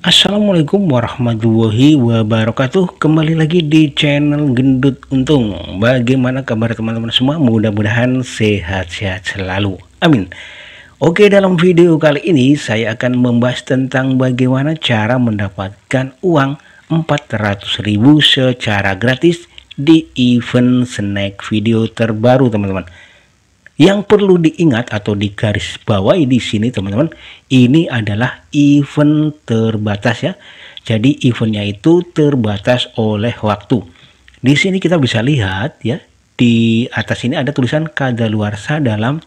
Assalamualaikum warahmatullahi wabarakatuh Kembali lagi di channel Gendut Untung Bagaimana kabar teman-teman semua? Mudah-mudahan sehat-sehat selalu Amin Oke dalam video kali ini saya akan membahas tentang bagaimana cara mendapatkan uang 400 ribu secara gratis di event snack video terbaru teman-teman yang perlu diingat atau digarisbawahi di sini teman-teman, ini adalah event terbatas ya. Jadi eventnya itu terbatas oleh waktu. Di sini kita bisa lihat ya, di atas ini ada tulisan kadaluarsa dalam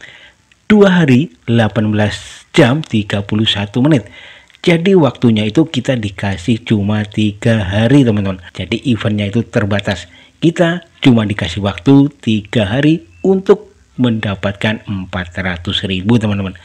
2 hari 18 jam 31 menit. Jadi waktunya itu kita dikasih cuma tiga hari teman-teman. Jadi eventnya itu terbatas. Kita cuma dikasih waktu tiga hari untuk mendapatkan 400.000 teman-teman.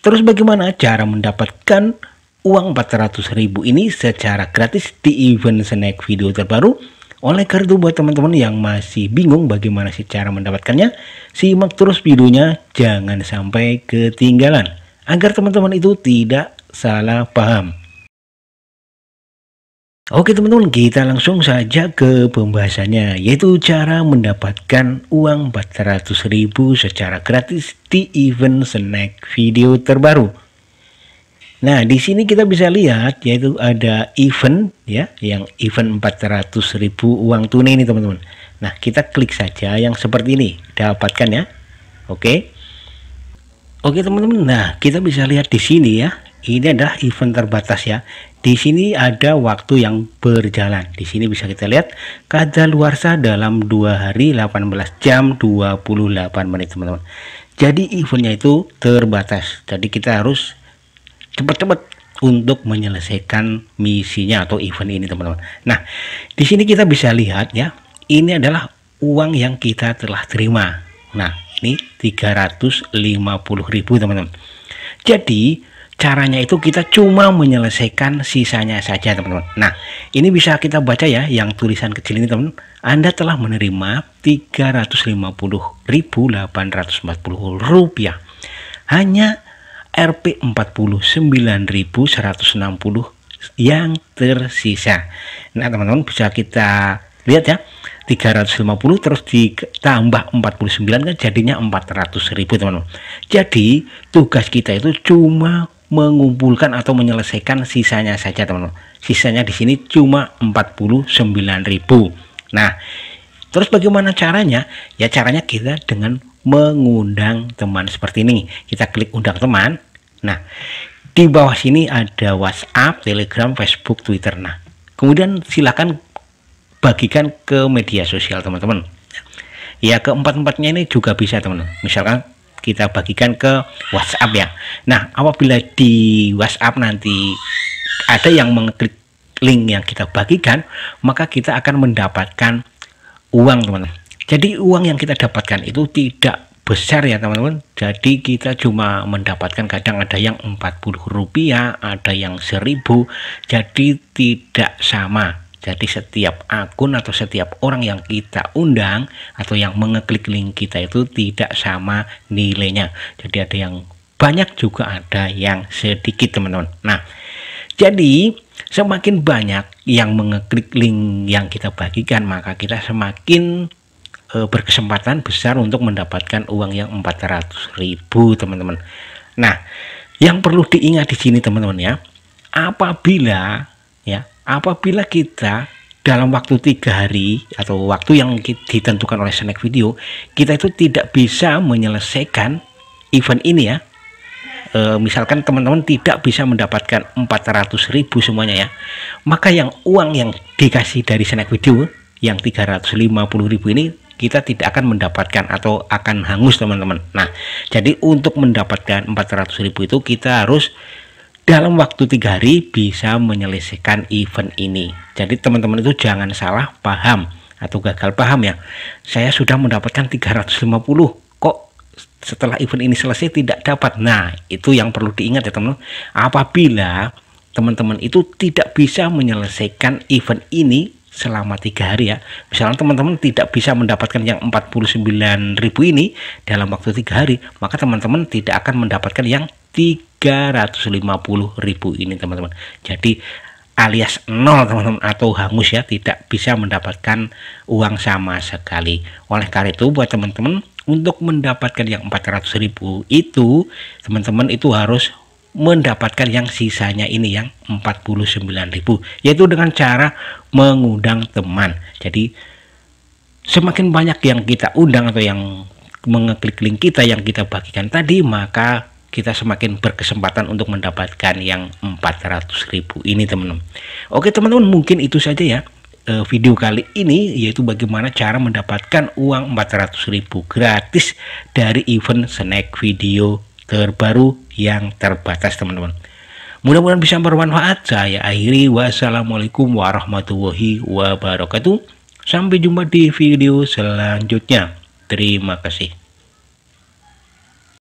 Terus bagaimana cara mendapatkan uang 400.000 ini secara gratis di event snack video terbaru oleh karena itu buat teman-teman yang masih bingung bagaimana sih cara mendapatkannya simak terus videonya jangan sampai ketinggalan agar teman-teman itu tidak salah paham Oke teman-teman kita langsung saja ke pembahasannya yaitu cara mendapatkan uang 400.000 secara gratis di event snack video terbaru. Nah di sini kita bisa lihat yaitu ada event ya yang event 400.000 uang tunai ini teman-teman. Nah kita klik saja yang seperti ini dapatkan ya. Oke. Oke teman-teman nah kita bisa lihat di sini ya ini adalah event terbatas ya di sini ada waktu yang berjalan. Di sini bisa kita lihat luar kadar sah dalam dua hari 18 jam 28 menit teman-teman. Jadi eventnya itu terbatas. Jadi kita harus cepat-cepat untuk menyelesaikan misinya atau event ini teman-teman. Nah, di sini kita bisa lihat ya, ini adalah uang yang kita telah terima. Nah, ini 350.000 teman-teman. Jadi caranya itu kita cuma menyelesaikan sisanya saja teman-teman nah ini bisa kita baca ya yang tulisan kecil ini teman teman Anda telah menerima 350.840 rupiah hanya Rp 49.160 yang tersisa nah teman-teman bisa kita lihat ya 350 terus ditambah 49 kan jadinya 400.000 ribu teman-teman jadi tugas kita itu cuma mengumpulkan atau menyelesaikan sisanya saja teman-teman sisanya di sini cuma 49.000 nah terus bagaimana caranya ya caranya kita dengan mengundang teman seperti ini kita klik undang teman nah di bawah sini ada WhatsApp, Telegram, Facebook, Twitter nah kemudian silahkan bagikan ke media sosial teman-teman ya keempat-empatnya ini juga bisa teman-teman misalkan kita bagikan ke WhatsApp ya. Nah, apabila di WhatsApp nanti ada yang mengklik link yang kita bagikan, maka kita akan mendapatkan uang, teman-teman. Jadi uang yang kita dapatkan itu tidak besar ya teman-teman jadi kita cuma mendapatkan kadang ada yang 40 rupiah ada yang 1000 jadi tidak sama jadi setiap akun atau setiap orang yang kita undang atau yang mengeklik link kita itu tidak sama nilainya. Jadi ada yang banyak juga ada yang sedikit teman-teman. Nah, jadi semakin banyak yang mengeklik link yang kita bagikan maka kita semakin e, berkesempatan besar untuk mendapatkan uang yang ratus ribu teman-teman. Nah, yang perlu diingat di sini teman-teman ya, apabila ya apabila kita dalam waktu tiga hari atau waktu yang ditentukan oleh snack video kita itu tidak bisa menyelesaikan event ini ya e, misalkan teman-teman tidak bisa mendapatkan 400 semuanya ya maka yang uang yang dikasih dari snack video yang 350 ini kita tidak akan mendapatkan atau akan hangus teman-teman nah jadi untuk mendapatkan 400 itu kita harus dalam waktu tiga hari bisa menyelesaikan event ini. Jadi teman-teman itu jangan salah paham atau gagal paham ya. Saya sudah mendapatkan 350 kok setelah event ini selesai tidak dapat. Nah, itu yang perlu diingat ya teman-teman. Apabila teman-teman itu tidak bisa menyelesaikan event ini selama tiga hari ya misalnya teman-teman tidak bisa mendapatkan yang 49.000 ini dalam waktu tiga hari maka teman-teman tidak akan mendapatkan yang 350.000 ini teman-teman jadi alias nol teman-teman atau hangus ya tidak bisa mendapatkan uang sama sekali oleh karena itu buat teman-teman untuk mendapatkan yang 400.000 itu teman-teman itu harus mendapatkan yang sisanya ini yang 49.000 yaitu dengan cara mengundang teman jadi semakin banyak yang kita undang atau yang mengeklik link kita yang kita bagikan tadi maka kita semakin berkesempatan untuk mendapatkan yang 400.000 ini teman-teman. Oke teman-teman mungkin itu saja ya eh, video kali ini yaitu bagaimana cara mendapatkan uang 400.000 gratis dari event snack video terbaru yang terbatas teman-teman. Mudah-mudahan bisa bermanfaat. Saya akhiri wassalamualaikum warahmatullahi wabarakatuh. Sampai jumpa di video selanjutnya. Terima kasih.